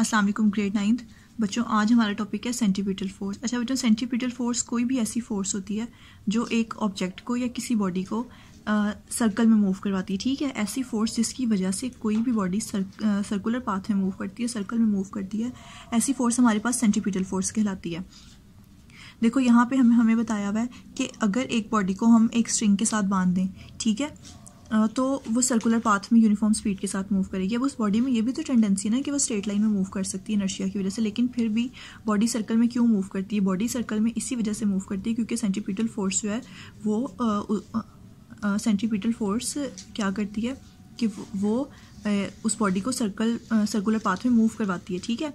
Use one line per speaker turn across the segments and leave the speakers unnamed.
Aslam grade ninth बच्चों आज हमारा टॉपिक है सेंटीपिटल फोर्स अच्छा बच्चों सेंटीपिटल फोर्स कोई भी ऐसी फोर्स होती है जो एक ऑब्जेक्ट को या किसी बॉडी को आ, सर्कल में मूव करवाती है ठीक है ऐसी फोर्स जिसकी वजह से कोई भी बॉडी सर्कुलर पाथ में मूव करती है सर्कल में मूव करती है ऐसी फोर्स हमारे पास सेंटीपिटल फोर्स कहलाती है देखो यहाँ पर हमें हमें बताया हुआ है कि अगर एक बॉडी को हम एक स्ट्रिंग के साथ बांध दें ठीक है तो वो सर्कुलर पाथ में यूनिफॉर्म स्पीड के साथ मूव करेगी अब उस बॉडी में ये भी तो टेंडेंसी है ना कि वो स्ट्रेट लाइन में मूव कर सकती है नर्शिया की वजह से लेकिन फिर भी बॉडी सर्कल में क्यों मूव करती है बॉडी सर्कल में इसी वजह से मूव करती है क्योंकि सेंट्रीपिटल फोर्स जो है वो सेंट्रीपिटल फोर्स क्या करती है कि वो आ, उस बॉडी को सर्कल सर्कुलर पाथ में मूव करवाती है ठीक है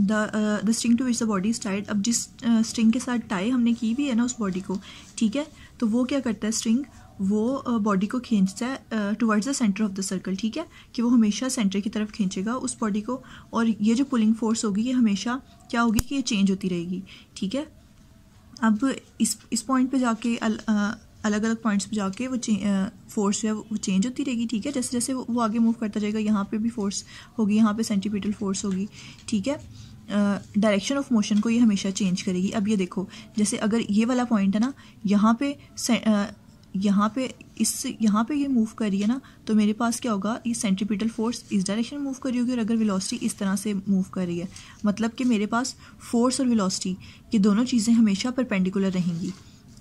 the the string to which the body is tied अब जिस स्ट्रिंग के साथ टाई हमने की भी है ना उस बॉडी को ठीक है तो वो क्या करता है स्ट्रिंग वो बॉडी को खींचता है towards the centre of the circle ठीक है कि वो हमेशा सेंटर की तरफ खींचेगा उस बॉडी को और ये जो पुलिंग फोर्स होगी ये हमेशा क्या होगी कि ये चेंज होती रहेगी ठीक है अब इस इस पॉइंट पे जाके अल, अलग अलग पॉइंट्स पे जाके वो फोर्स जो है वो चेंज होती रहेगी ठीक है जैसे जैसे वो, वो आगे मूव करता जाएगा यहाँ पर भी फोर्स होगी यहाँ पर सेंटीपीटल फोर्स होगी ठीक है डायरेक्शन ऑफ मोशन को ये हमेशा चेंज करेगी अब ये देखो जैसे अगर ये वाला पॉइंट है ना यहाँ पे यहाँ पे इस यहाँ पे ये मूव करी है ना तो मेरे पास क्या होगा ये सेंट्रीपिटल फोर्स इस डायरेक्शन में मूव करी होगी और अगर वेलोसिटी इस तरह से मूव कर रही है मतलब कि मेरे पास फोर्स और वेलोसिटी ये दोनों चीज़ें हमेशा परपेंडिकुलर रहेंगी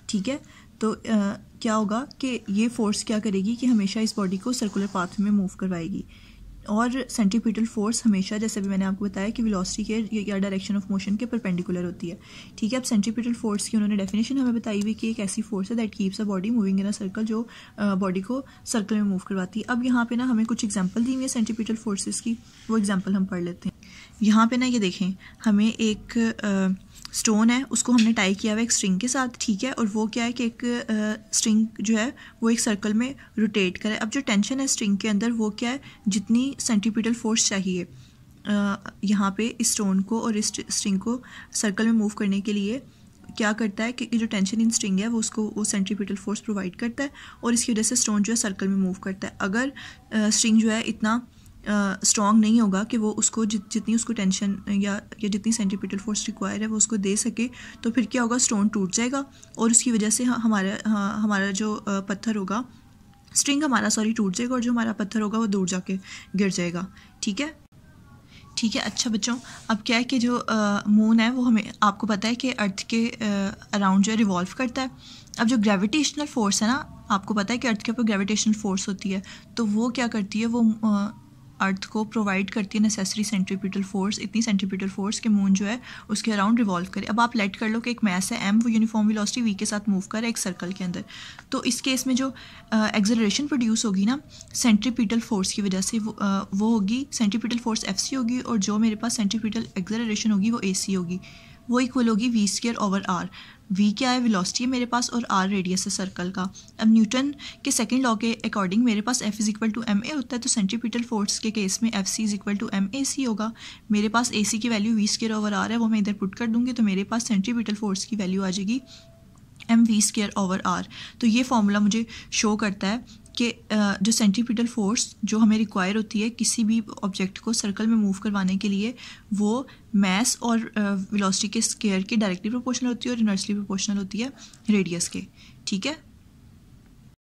ठीक है तो आ, क्या होगा कि ये फोर्स क्या करेगी कि हमेशा इस बॉडी को सर्कुलर पाथ में मूव करवाएगी और सेंटीपीटल फोर्स हमेशा जैसे भी मैंने आपको बताया कि वेलोसिटी के या डायरेक्शन ऑफ मोशन के परपेंडिकुलर होती है ठीक है अब सेंटीपीटल फोर्स की उन्होंने डेफिनेशन हमें बताई हुई कि एक ऐसी फोर्स है that keeps a body moving in a circle जो बॉडी को सर्कल में मूव करवाती है अब यहाँ पे ना हमें कुछ एग्जाम्पल दी हुई है सेंटीपीटल फोर्सेज की वो एग्जाम्पल हम पढ़ लेते हैं यहाँ पे ना ये देखें हमें एक स्टोन है उसको हमने टाई किया हुआ एक स्ट्रिंग के साथ ठीक है और वो क्या है कि एक स्ट्रिंग जो है वो एक सर्कल में रोटेट करे अब जो टेंशन है स्ट्रिंग के अंदर वो क्या है जितनी सेंटीपीडल फोर्स चाहिए यहाँ पे इस स्टोन को और इस स्ट्रिंग को सर्कल में मूव करने के लिए क्या करता है कि जो टेंशन इन स्ट्रिंग है वो उसको वो सेंट्रीपिटल फोर्स प्रोवाइड करता है और इसकी वजह से स्टोन जो है सर्कल में मूव करता है अगर स्ट्रिंग जो है इतना स्ट्रॉन्ग नहीं होगा कि वो उसको जित जितनी उसको टेंशन या या जितनी सेंट्रीपिटल फोर्स रिक्वायर है वो उसको दे सके तो फिर क्या होगा स्टोन टूट जाएगा और उसकी वजह से हमारा हमारा जो पत्थर होगा स्ट्रिंग हमारा सॉरी टूट जाएगा और जो हमारा पत्थर होगा वो दूर जाके गिर जाएगा ठीक है ठीक है अच्छा बच्चों अब क्या है कि जो मून है वो हमें आपको पता है कि अर्थ के अराउंड जो है रिवॉल्व करता है अब जो ग्रेविटेशनल फोर्स है ना आपको पता है कि अर्थ के ऊपर ग्रेविटेशनल फोर्स होती है तो वो क्या करती है वो अर्थ को प्रोवाइड करती है नेसेसरी सेंट्रीपिटल फोर्स इतनी सेंट्रीपिटल फोर्स कि मून जो है उसके अराउंड रिवॉल्व करे अब आप लेट कर लो कि एक मैस है एम वो यूनिफॉर्म वेलोसिटी वी के साथ मूव करे एक सर्कल के अंदर तो इस केस में जो एक्सेलरेशन प्रोड्यूस होगी ना सेंट्रीपिटल फोर्स की वजह से वो, वो होगी सेंट्रीपिटल फोर्स एफ होगी और जो मेरे पास सेंट्रीपिटल एक्सेलरेशन होगी वो ए होगी वो इक्वल होगी V square over R V क्या है वेलोसिटी है मेरे पास और आर रेडियस है सर्कल का अब न्यूटन के सेकंड लॉ के अकॉर्डिंग मेरे पास F is equal to M A होता है तो सेंट्रीपिटल फोर्स के केस में F C is equal to M A C होगा मेरे पास ए सी की value V square over R है वो मैं इधर पुट कर दूंगी तो मेरे पास सेंट्रीपिटल फोर्स की वैल्यू आ जाएगी M V square over R तो ये फॉर्मूला मुझे शो करता है कि जो सेंट्रीपिटल फोर्स जो हमें रिक्वायर होती है किसी भी ऑब्जेक्ट को सर्कल में मूव करवाने के लिए वो मैस और वेलोसिटी के स्केयर के डायरेक्टली प्रोपोर्शनल होती है और इनवर्सली प्रोपोर्शनल होती है रेडियस के ठीक है